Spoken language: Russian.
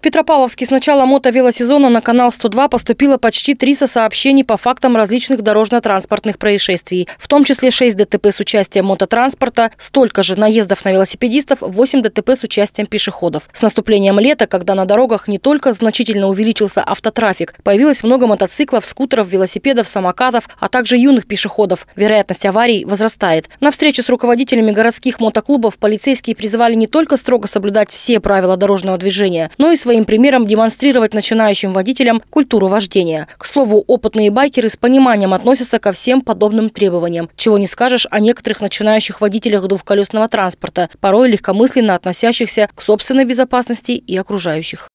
В Петропавловске с начала мотовелосезона на канал 102 поступило почти 300 сообщений по фактам различных дорожно-транспортных происшествий, в том числе 6 ДТП с участием мототранспорта, столько же наездов на велосипедистов, 8 ДТП с участием пешеходов. С наступлением лета, когда на дорогах не только значительно увеличился автотрафик, появилось много мотоциклов, скутеров, велосипедов, самокатов, а также юных пешеходов. Вероятность аварий возрастает. На встрече с руководителями городских мотоклубов полицейские призывали не только строго соблюдать все правила дорожного движения, но и свои своим примером демонстрировать начинающим водителям культуру вождения. К слову, опытные байкеры с пониманием относятся ко всем подобным требованиям, чего не скажешь о некоторых начинающих водителях двухколесного транспорта, порой легкомысленно относящихся к собственной безопасности и окружающих.